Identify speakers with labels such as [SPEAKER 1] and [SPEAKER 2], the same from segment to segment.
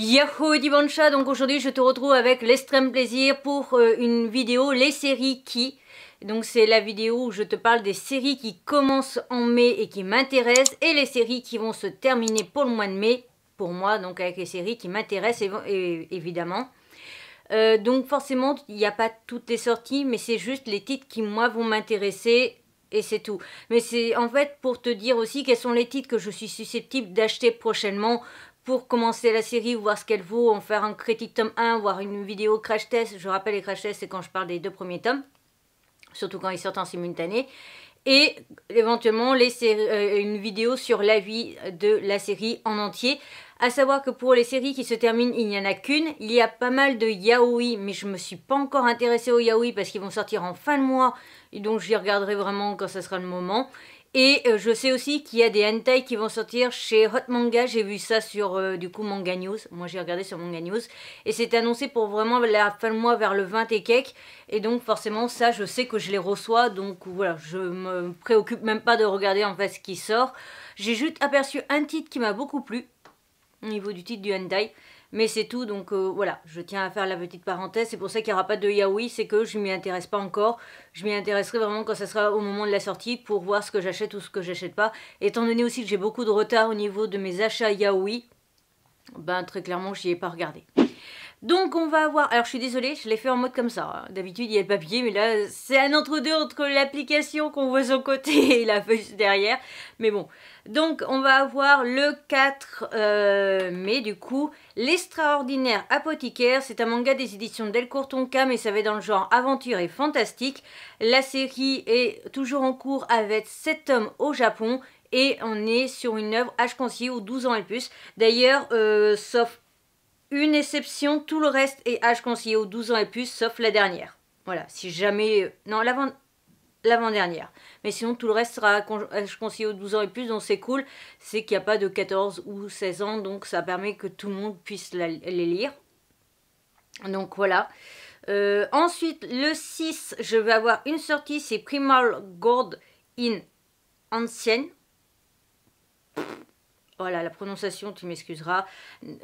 [SPEAKER 1] Yahoo Dibancha, donc aujourd'hui je te retrouve avec l'extrême plaisir pour euh, une vidéo Les séries qui. Donc c'est la vidéo où je te parle des séries qui commencent en mai et qui m'intéressent et les séries qui vont se terminer pour le mois de mai, pour moi, donc avec les séries qui m'intéressent évidemment. Euh, donc forcément il n'y a pas toutes les sorties mais c'est juste les titres qui moi vont m'intéresser et c'est tout. Mais c'est en fait pour te dire aussi quels sont les titres que je suis susceptible d'acheter prochainement pour commencer la série, voir ce qu'elle vaut, en faire un critique tome 1, voir une vidéo crash test. Je rappelle, les crash tests, c'est quand je parle des deux premiers tomes, surtout quand ils sortent en simultané. Et éventuellement laisser euh, une vidéo sur la vie de la série en entier. À savoir que pour les séries qui se terminent, il n'y en a qu'une. Il y a pas mal de yaoi, mais je me suis pas encore intéressée aux yaoi parce qu'ils vont sortir en fin de mois. Et donc j'y regarderai vraiment quand ce sera le moment. Et euh, je sais aussi qu'il y a des hentai qui vont sortir chez Hot Manga. J'ai vu ça sur euh, du coup Manga News. Moi j'ai regardé sur Manga News. Et c'est annoncé pour vraiment la fin de mois vers le 20 et quelques. Et donc forcément ça je sais que je les reçois. Donc voilà, je me préoccupe même pas de regarder en fait ce qui sort. J'ai juste aperçu un titre qui m'a beaucoup plu au niveau du titre du hentai. Mais c'est tout, donc euh, voilà, je tiens à faire la petite parenthèse. C'est pour ça qu'il n'y aura pas de yaoi, c'est que je m'y intéresse pas encore. Je m'y intéresserai vraiment quand ça sera au moment de la sortie pour voir ce que j'achète ou ce que j'achète pas. Étant donné aussi que j'ai beaucoup de retard au niveau de mes achats yaoi, ben très clairement, je n'y ai pas regardé. Donc on va avoir... Alors je suis désolée, je l'ai fait en mode comme ça. Hein. D'habitude il y a le papier, mais là c'est un entre-deux entre, l'application qu'on voit sur côté et la feuille derrière. Mais bon. Donc on va avoir le 4 euh, mai du coup, L'extraordinaire apothicaire. C'est un manga des éditions delcourt Tonka, mais ça va dans le genre aventure et fantastique. La série est toujours en cours avec 7 tomes au Japon et on est sur une œuvre H conseillée ou 12 ans et plus. D'ailleurs, euh, sauf une exception, tout le reste est âge conseillé aux 12 ans et plus, sauf la dernière. Voilà, si jamais... Non, l'avant-dernière. Mais sinon, tout le reste sera âge conseillé aux 12 ans et plus, donc c'est cool. C'est qu'il n'y a pas de 14 ou 16 ans, donc ça permet que tout le monde puisse les lire. Donc voilà. Euh, ensuite, le 6, je vais avoir une sortie, c'est Primal Gold in Ancienne voilà la prononciation, tu m'excuseras.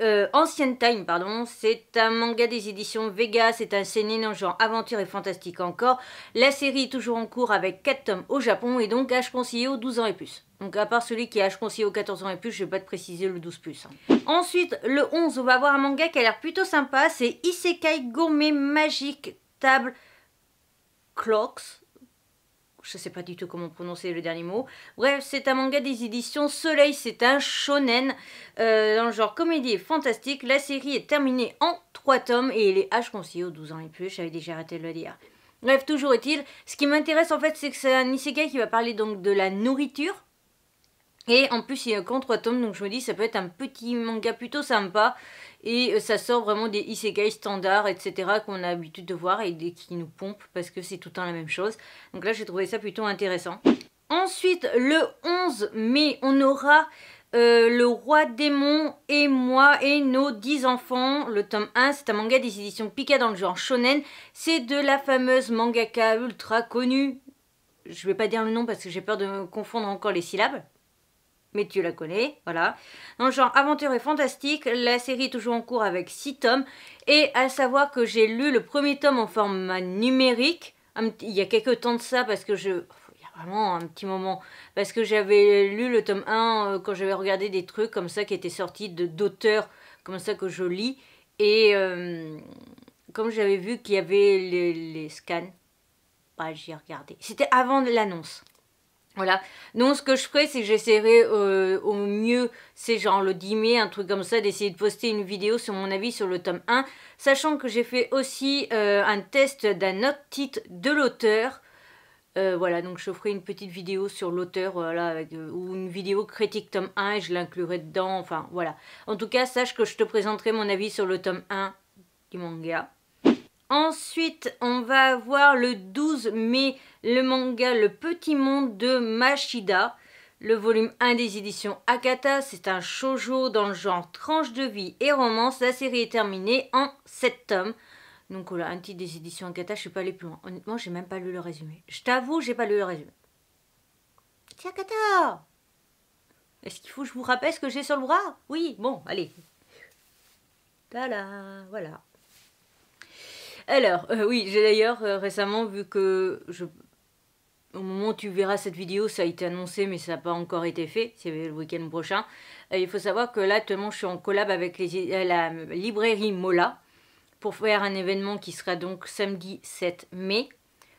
[SPEAKER 1] Euh, Ancien Time, pardon, c'est un manga des éditions Vega, c'est un seinen genre aventure et fantastique encore. La série est toujours en cours avec 4 tomes au Japon et donc âge conseillé aux 12 ans et plus. Donc à part celui qui est âge conseillé aux 14 ans et plus, je vais pas te préciser le 12 plus. Hein. Ensuite, le 11, on va avoir un manga qui a l'air plutôt sympa, c'est Isekai Gourmet Magic Table Clocks je ne sais pas du tout comment prononcer le dernier mot. Bref, c'est un manga des éditions Soleil, c'est un shonen euh, dans le genre comédie et fantastique. La série est terminée en 3 tomes et il est H conseillé aux 12 ans et plus, j'avais déjà arrêté de le dire. Bref, toujours est-il, ce qui m'intéresse en fait, c'est que c'est un isekai qui va parler donc de la nourriture. Et en plus, il y a qu'en 3 tomes, donc je me dis, ça peut être un petit manga plutôt sympa. Et euh, ça sort vraiment des isekai standards, etc. qu'on a l'habitude de voir et des, qui nous pompent parce que c'est tout le temps la même chose. Donc là, j'ai trouvé ça plutôt intéressant. Ensuite, le 11 mai, on aura euh, le roi démon et moi et nos 10 enfants. Le tome 1, c'est un manga des éditions Pika dans le genre shonen. C'est de la fameuse mangaka ultra connue. Je vais pas dire le nom parce que j'ai peur de me confondre encore les syllabes mais tu la connais, voilà. Donc genre aventure et fantastique, la série est toujours en cours avec 6 tomes, et à savoir que j'ai lu le premier tome en format numérique, il y a quelques temps de ça, parce que je... Il y a vraiment un petit moment, parce que j'avais lu le tome 1 euh, quand j'avais regardé des trucs comme ça qui étaient sortis d'auteurs, comme ça que je lis, et euh, comme j'avais vu qu'il y avait les, les scans, bah, j'ai regardé. C'était avant l'annonce. Voilà. Donc, ce que je ferai, c'est que j'essaierai euh, au mieux, c'est genre le 10 mai, un truc comme ça, d'essayer de poster une vidéo sur mon avis sur le tome 1. Sachant que j'ai fait aussi euh, un test d'un autre titre de l'auteur. Euh, voilà, donc je ferai une petite vidéo sur l'auteur, voilà, avec, ou une vidéo critique tome 1 et je l'inclurai dedans, enfin voilà. En tout cas, sache que je te présenterai mon avis sur le tome 1 du manga. Ensuite, on va avoir le 12 mai le manga Le Petit Monde de Mashida. Le volume 1 des éditions Akata, c'est un shoujo dans le genre tranche de vie et romance. La série est terminée en 7 tomes. Donc voilà, un titre des éditions Akata, je suis pas allée plus loin. Honnêtement, j'ai même pas lu le résumé. Je t'avoue, j'ai pas lu le résumé. C'est Akata Est-ce qu'il faut que je vous rappelle ce que j'ai sur le bras Oui, bon, allez. Voilà, voilà. Alors, euh, oui, j'ai d'ailleurs euh, récemment vu que, je... au moment où tu verras cette vidéo, ça a été annoncé, mais ça n'a pas encore été fait, c'est le week-end prochain. Euh, il faut savoir que là, actuellement, je suis en collab avec la librairie Mola pour faire un événement qui sera donc samedi 7 mai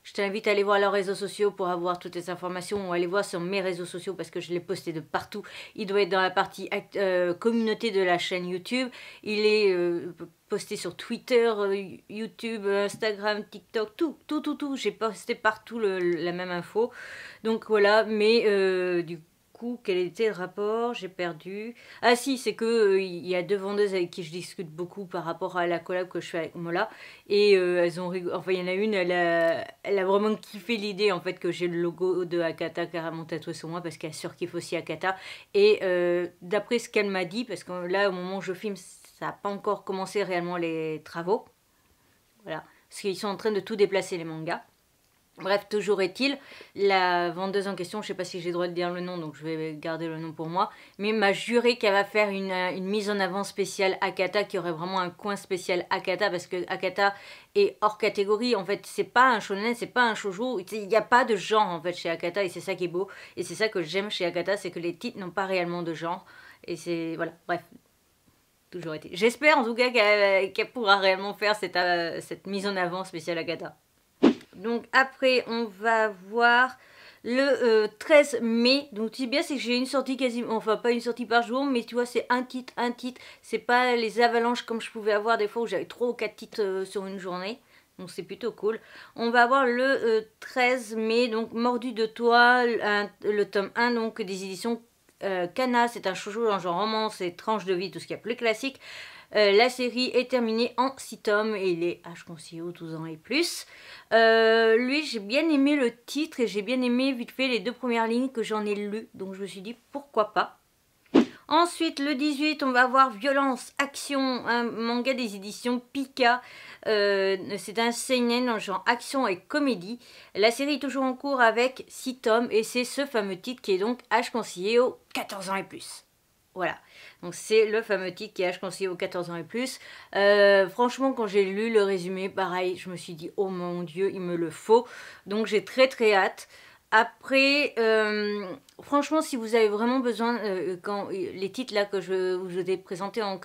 [SPEAKER 1] je t'invite à aller voir leurs réseaux sociaux pour avoir toutes les informations ou aller voir sur mes réseaux sociaux parce que je l'ai posté de partout. Il doit être dans la partie euh, communauté de la chaîne YouTube. Il est euh, posté sur Twitter, euh, YouTube, Instagram, TikTok, tout, tout, tout, tout. J'ai posté partout la même info. Donc voilà, mais du coup quel était le rapport J'ai perdu. Ah si, c'est que euh, il y a deux vendeuses avec qui je discute beaucoup par rapport à la collab que je fais avec Mola. Et euh, elles ont Enfin, il y en a une, elle a, vraiment kiffé l'idée en fait que j'ai le logo de Akata mon tatoué sur moi parce qu'elle surkiffe aussi Akata. Et euh, d'après ce qu'elle m'a dit, parce que là, au moment où je filme, ça n'a pas encore commencé réellement les travaux. Voilà. Parce qu'ils sont en train de tout déplacer les mangas. Bref, toujours est-il, la vendeuse en question, je ne sais pas si j'ai le droit de dire le nom, donc je vais garder le nom pour moi, mais m'a juré qu'elle va faire euh, une, mise en avant spéciale Akata, qui aurait vraiment un coin spécial Akata, parce que Akata est hors catégorie, en fait, c'est pas un shonen, c'est pas un shoujo, il n'y a pas de genre en fait chez Akata, et c'est ça qui est beau, et c'est ça que j'aime chez Akata, c'est que les titres n'ont pas réellement de genre, et c'est, voilà, bref, toujours est-il. J'espère en tout cas qu'elle euh, pourra réellement faire cette, euh, cette mise en avant spéciale Akata. Donc après, on va voir le 13 euh, mai. Donc qui bien, c'est que j'ai une sortie quasiment, enfin pas une sortie par jour, mais tu vois, c'est un titre, un titre. C'est pas les avalanches comme je pouvais avoir des fois où j'avais 3 ou 4 titres euh, sur une journée. Donc c'est plutôt cool. On va voir le 13 euh, mai, donc Mordu de toi, le tome 1 donc, des éditions Cana, euh, c'est un chouchou dans genre romance et tranche de vie, tout ce qu'il y a plus classique. Euh, la série est terminée en 6 tomes et il est, ah, tous 12 ans et plus. Euh, lui, j'ai bien aimé le titre et j'ai bien aimé vite fait les deux premières lignes que j'en ai lues, donc je me suis dit pourquoi pas. Ensuite, le 18, on va voir Violence, Action, un manga des éditions Pika. Euh, c'est un seinen en genre action et comédie. La série est toujours en cours avec 6 tomes et c'est ce fameux titre qui est donc âge conseillé aux 14 ans et plus. Voilà, donc c'est le fameux titre qui est âge conseillé aux 14 ans et plus. Euh, franchement, quand j'ai lu le résumé, pareil, je me suis dit, oh mon dieu, il me le faut. Donc j'ai très très hâte. Après, euh, franchement, si vous avez vraiment besoin, euh, quand euh, les titres là que je vous ai présentés en,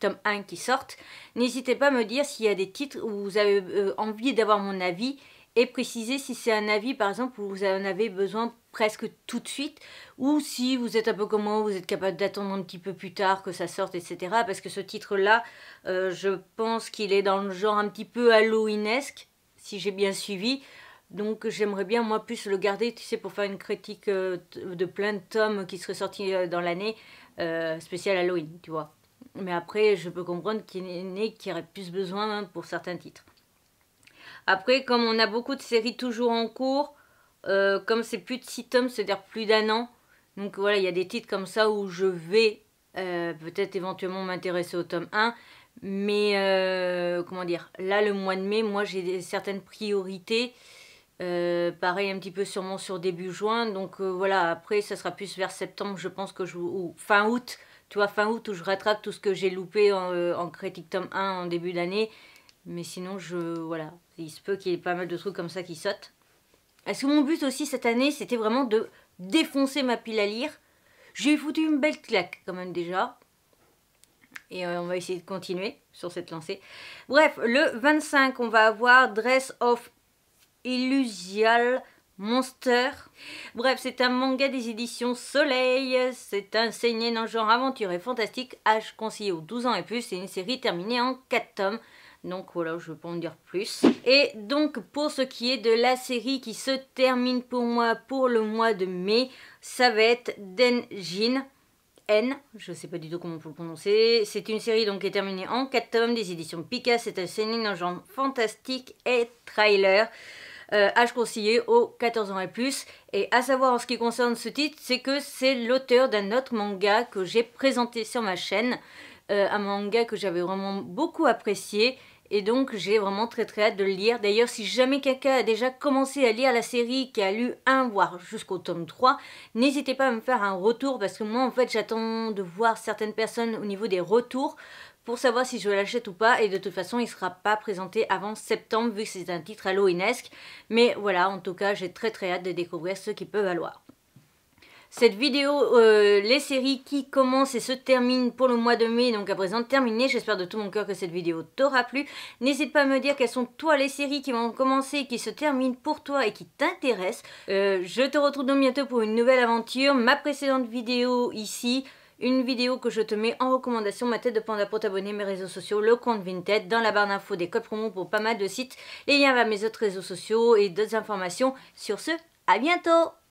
[SPEAKER 1] tome 1 qui sortent, n'hésitez pas à me dire s'il y a des titres où vous avez envie d'avoir mon avis et préciser si c'est un avis par exemple où vous en avez besoin presque tout de suite ou si vous êtes un peu comme moi, vous êtes capable d'attendre un petit peu plus tard que ça sorte, etc. Parce que ce titre là, je pense qu'il est dans le genre un petit peu halloweenesque, si j'ai bien suivi. Donc j'aimerais bien moi plus le garder, tu sais, pour faire une critique euh, de plein de tomes qui seraient sortis euh, dans l'année euh, spéciale Halloween, tu vois. Mais après, je peux comprendre qu'il y, ait qui aurait plus besoin pour certains titres. Après, comme on a beaucoup de séries toujours en cours, comme c'est plus de 6 tomes, c'est-à-dire plus d'un an, donc voilà, il y a des titres comme ça où je vais peut-être éventuellement m'intéresser au tome 1, mais comment dire, là le mois de mai, moi j'ai certaines priorités euh, pareil un petit peu sûrement sur début juin. Donc euh, voilà, après ça sera plus vers septembre, je pense que je ou fin août, tu vois, fin août où je rattrape tout ce que j'ai loupé en, euh, en critique 1 en début d'année. Mais sinon, je voilà, il se peut qu'il y ait pas mal de trucs comme ça qui sautent. Est-ce que mon but aussi cette année, c'était vraiment de défoncer ma pile à lire J'ai foutu une belle claque quand même déjà. Et on va essayer de continuer sur cette lancée. Bref, le 25, on va avoir Dress of Illusial Monster. Bref, c'est un manga des éditions Soleil. C'est un seinen le genre aventure et fantastique, âge conseillé aux 12 ans et plus. C'est une série terminée en 4 tomes. Donc voilà, je ne vais pas en dire plus. Et donc pour ce qui est de la série qui se termine pour moi pour le mois de mai, ça va être Denjin. N, je sais pas du tout comment on peut le prononcer. C'est une série donc qui est terminée en 4 tomes des éditions Pika. C'est un seinen le genre fantastique et trailer. Euh, âge conseillé aux 14 ans et plus. Et à savoir en ce qui concerne ce titre, c'est que c'est l'auteur d'un autre manga que j'ai présenté sur ma chaîne, euh, un manga que j'avais vraiment beaucoup apprécié et donc j'ai vraiment très très hâte de le lire. D'ailleurs, si jamais quelqu'un a déjà commencé à lire la série, qui a lu un voire jusqu'au tome 3, n'hésitez pas à me faire un retour parce que moi en fait j'attends de voir certaines personnes au niveau des retours pour savoir si je l'achète ou pas et de toute façon il sera pas présenté avant septembre vu que c'est un titre halloweenesque mais voilà en tout cas j'ai très très hâte de découvrir ce qui peut valoir cette vidéo, euh, les séries qui commencent et se terminent pour le mois de mai, donc à présent terminée. J'espère de tout mon cœur que cette vidéo t'aura plu. N'hésite pas à me dire quelles sont toi les séries qui vont commencer, qui se terminent pour toi et qui t'intéressent. Euh, je te retrouve donc bientôt pour une nouvelle aventure. Ma précédente vidéo ici une vidéo que je te mets en recommandation, ma tête de panda pour t'abonner, mes réseaux sociaux, le compte Vinted, dans la barre d'infos des codes promo pour pas mal de sites, les liens vers mes autres réseaux sociaux et d'autres informations. Sur ce, à bientôt